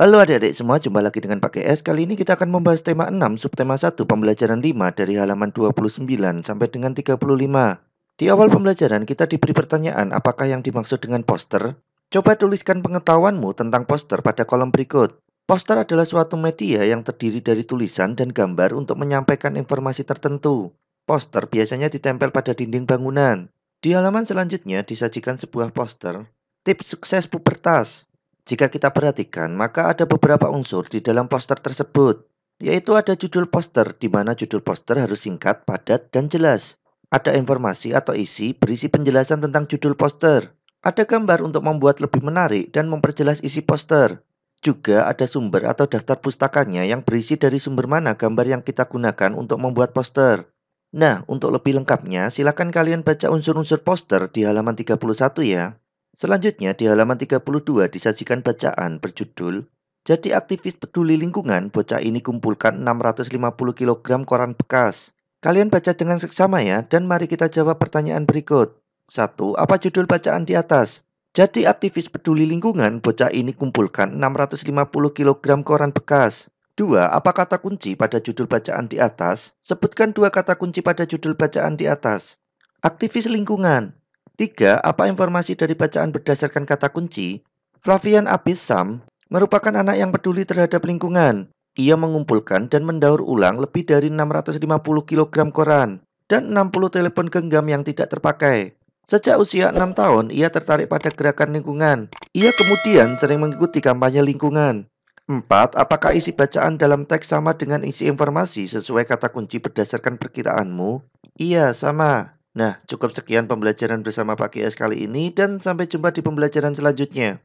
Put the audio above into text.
Halo adik-adik semua, jumpa lagi dengan Pak S. Kali ini kita akan membahas tema 6, subtema 1, pembelajaran 5 dari halaman 29 sampai dengan 35. Di awal pembelajaran kita diberi pertanyaan apakah yang dimaksud dengan poster? Coba tuliskan pengetahuanmu tentang poster pada kolom berikut. Poster adalah suatu media yang terdiri dari tulisan dan gambar untuk menyampaikan informasi tertentu. Poster biasanya ditempel pada dinding bangunan. Di halaman selanjutnya disajikan sebuah poster. Tips sukses pubertas. Jika kita perhatikan, maka ada beberapa unsur di dalam poster tersebut, yaitu ada judul poster di mana judul poster harus singkat, padat, dan jelas. Ada informasi atau isi berisi penjelasan tentang judul poster. Ada gambar untuk membuat lebih menarik dan memperjelas isi poster. Juga ada sumber atau daftar pustakanya yang berisi dari sumber mana gambar yang kita gunakan untuk membuat poster. Nah, untuk lebih lengkapnya, silakan kalian baca unsur-unsur poster di halaman 31 ya. Selanjutnya di halaman 32 disajikan bacaan berjudul Jadi aktivis peduli lingkungan, bocah ini kumpulkan 650 kg koran bekas. Kalian baca dengan seksama ya dan mari kita jawab pertanyaan berikut. 1. Apa judul bacaan di atas? Jadi aktivis peduli lingkungan, bocah ini kumpulkan 650 kg koran bekas. 2. Apa kata kunci pada judul bacaan di atas? Sebutkan dua kata kunci pada judul bacaan di atas. Aktivis lingkungan. 3. Apa informasi dari bacaan berdasarkan kata kunci? Flavian Abisam merupakan anak yang peduli terhadap lingkungan. Ia mengumpulkan dan mendaur ulang lebih dari 650 kg koran dan 60 telepon genggam yang tidak terpakai. Sejak usia 6 tahun, ia tertarik pada gerakan lingkungan. Ia kemudian sering mengikuti kampanye lingkungan. 4. Apakah isi bacaan dalam teks sama dengan isi informasi sesuai kata kunci berdasarkan perkiraanmu? Iya, sama. Nah, cukup sekian pembelajaran bersama Pak GS kali ini dan sampai jumpa di pembelajaran selanjutnya.